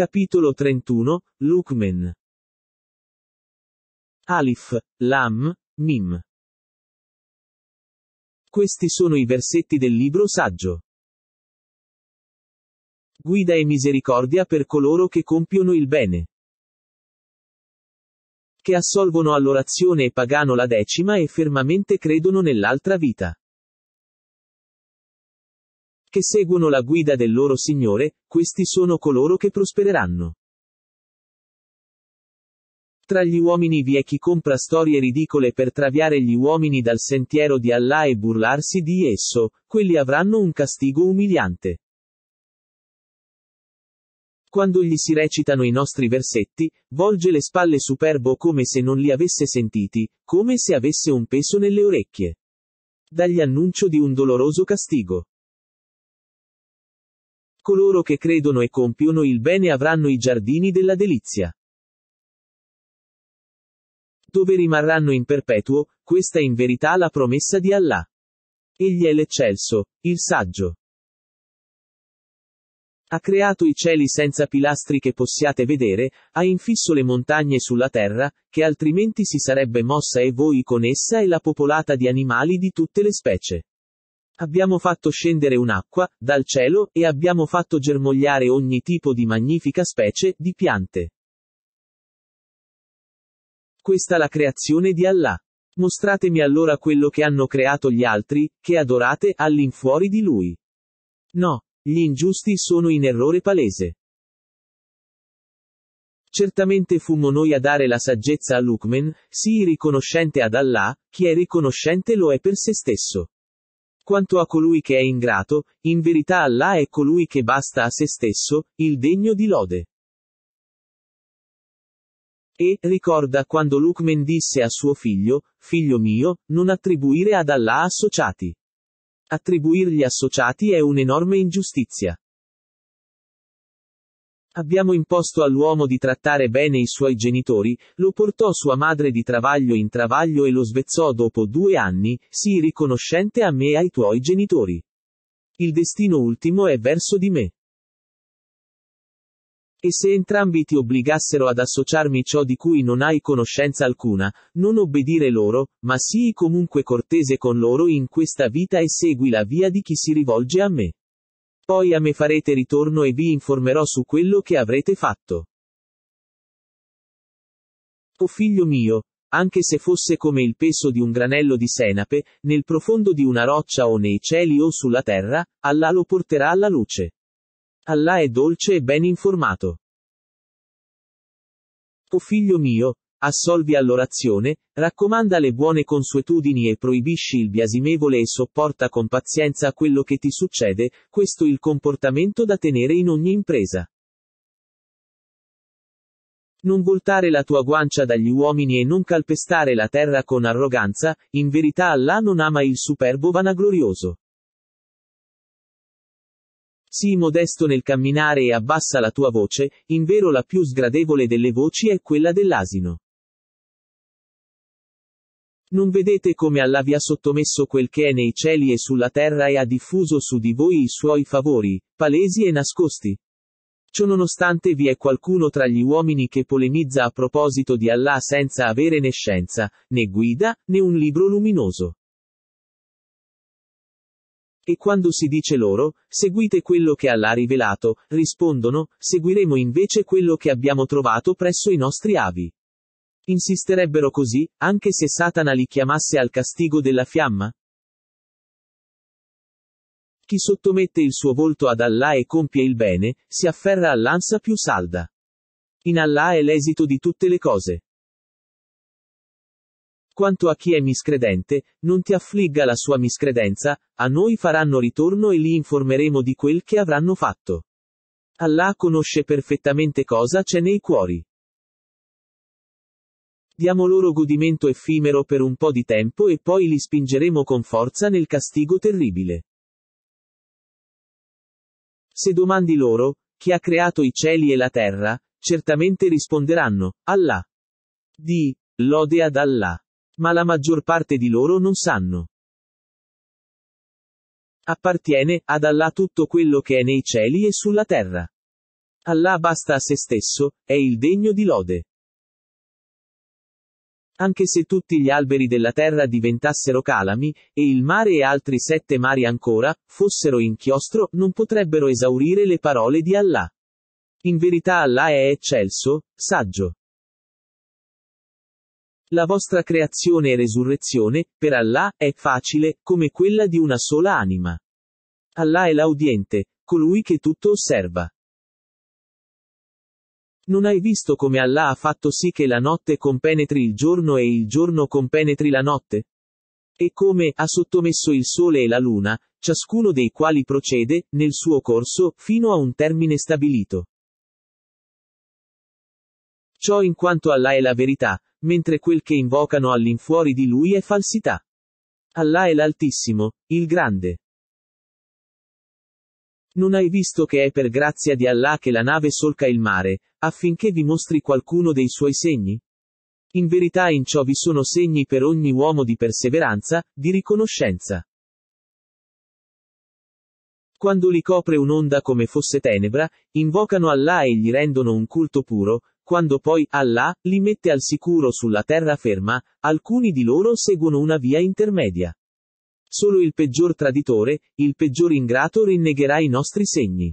Capitolo 31, Lukmen. Alif, Lam, Mim. Questi sono i versetti del libro saggio. Guida e misericordia per coloro che compiono il bene. Che assolvono all'orazione e pagano la decima e fermamente credono nell'altra vita che seguono la guida del loro Signore, questi sono coloro che prospereranno. Tra gli uomini vi è chi compra storie ridicole per traviare gli uomini dal sentiero di Allah e burlarsi di esso, quelli avranno un castigo umiliante. Quando gli si recitano i nostri versetti, volge le spalle superbo come se non li avesse sentiti, come se avesse un peso nelle orecchie. Dagli annuncio di un doloroso castigo coloro che credono e compiono il bene avranno i giardini della delizia. Dove rimarranno in perpetuo, questa è in verità la promessa di Allah. Egli è l'eccelso, il saggio. Ha creato i cieli senza pilastri che possiate vedere, ha infisso le montagne sulla terra, che altrimenti si sarebbe mossa e voi con essa e la popolata di animali di tutte le specie. Abbiamo fatto scendere un'acqua dal cielo e abbiamo fatto germogliare ogni tipo di magnifica specie di piante. Questa la creazione di Allah. Mostratemi allora quello che hanno creato gli altri, che adorate all'infuori di lui. No, gli ingiusti sono in errore palese. Certamente fummo noi a dare la saggezza a Lukman, sii riconoscente ad Allah, chi è riconoscente lo è per se stesso. Quanto a colui che è ingrato, in verità Allah è colui che basta a se stesso, il degno di lode. E, ricorda quando Lucmen disse a suo figlio, figlio mio, non attribuire ad Allah associati. Attribuirgli associati è un'enorme ingiustizia. Abbiamo imposto all'uomo di trattare bene i suoi genitori, lo portò sua madre di travaglio in travaglio e lo svezzò dopo due anni, sii riconoscente a me e ai tuoi genitori. Il destino ultimo è verso di me. E se entrambi ti obbligassero ad associarmi ciò di cui non hai conoscenza alcuna, non obbedire loro, ma sii comunque cortese con loro in questa vita e segui la via di chi si rivolge a me. Poi a me farete ritorno e vi informerò su quello che avrete fatto. O figlio mio, anche se fosse come il peso di un granello di senape, nel profondo di una roccia o nei cieli o sulla terra, Allah lo porterà alla luce. Allah è dolce e ben informato. O figlio mio, assolvi all'orazione, raccomanda le buone consuetudini e proibisci il biasimevole e sopporta con pazienza quello che ti succede, questo il comportamento da tenere in ogni impresa. Non voltare la tua guancia dagli uomini e non calpestare la terra con arroganza, in verità Allah non ama il superbo vanaglorioso. Sii modesto nel camminare e abbassa la tua voce, in vero la più sgradevole delle voci è quella dell'asino. Non vedete come Allah vi ha sottomesso quel che è nei cieli e sulla terra e ha diffuso su di voi i suoi favori, palesi e nascosti? Ciononostante vi è qualcuno tra gli uomini che polemizza a proposito di Allah senza avere né scienza, né guida, né un libro luminoso. E quando si dice loro, seguite quello che Allah ha rivelato, rispondono, seguiremo invece quello che abbiamo trovato presso i nostri avi. Insisterebbero così, anche se Satana li chiamasse al castigo della fiamma? Chi sottomette il suo volto ad Allah e compie il bene, si afferra all'ansa più salda. In Allah è l'esito di tutte le cose. Quanto a chi è miscredente, non ti affligga la sua miscredenza, a noi faranno ritorno e li informeremo di quel che avranno fatto. Allah conosce perfettamente cosa c'è nei cuori diamo loro godimento effimero per un po' di tempo e poi li spingeremo con forza nel castigo terribile. Se domandi loro, chi ha creato i cieli e la terra, certamente risponderanno, Allah. Di, lode ad Allah. Ma la maggior parte di loro non sanno. Appartiene ad Allah tutto quello che è nei cieli e sulla terra. Allah basta a se stesso, è il degno di lode. Anche se tutti gli alberi della terra diventassero calami, e il mare e altri sette mari ancora, fossero inchiostro, non potrebbero esaurire le parole di Allah. In verità Allah è eccelso, saggio. La vostra creazione e resurrezione, per Allah, è facile, come quella di una sola anima. Allah è l'audiente, colui che tutto osserva. Non hai visto come Allah ha fatto sì che la notte compenetri il giorno e il giorno compenetri la notte? E come ha sottomesso il sole e la luna, ciascuno dei quali procede, nel suo corso, fino a un termine stabilito. Ciò in quanto Allah è la verità, mentre quel che invocano all'infuori di lui è falsità. Allah è l'Altissimo, il Grande. Non hai visto che è per grazia di Allah che la nave solca il mare, affinché vi mostri qualcuno dei suoi segni? In verità in ciò vi sono segni per ogni uomo di perseveranza, di riconoscenza. Quando li copre un'onda come fosse tenebra, invocano Allah e gli rendono un culto puro, quando poi Allah li mette al sicuro sulla terra ferma, alcuni di loro seguono una via intermedia. Solo il peggior traditore, il peggior ingrato rinnegherà i nostri segni.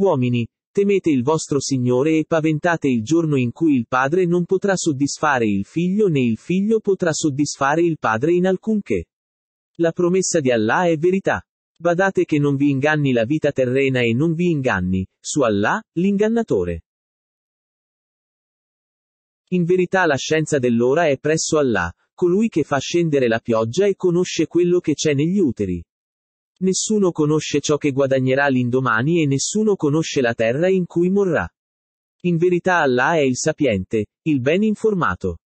Uomini, temete il vostro Signore e paventate il giorno in cui il padre non potrà soddisfare il figlio né il figlio potrà soddisfare il padre in alcunché. La promessa di Allah è verità. Badate che non vi inganni la vita terrena e non vi inganni, su Allah, l'ingannatore. In verità la scienza dell'ora è presso Allah, colui che fa scendere la pioggia e conosce quello che c'è negli uteri. Nessuno conosce ciò che guadagnerà l'indomani e nessuno conosce la terra in cui morrà. In verità Allah è il sapiente, il ben informato.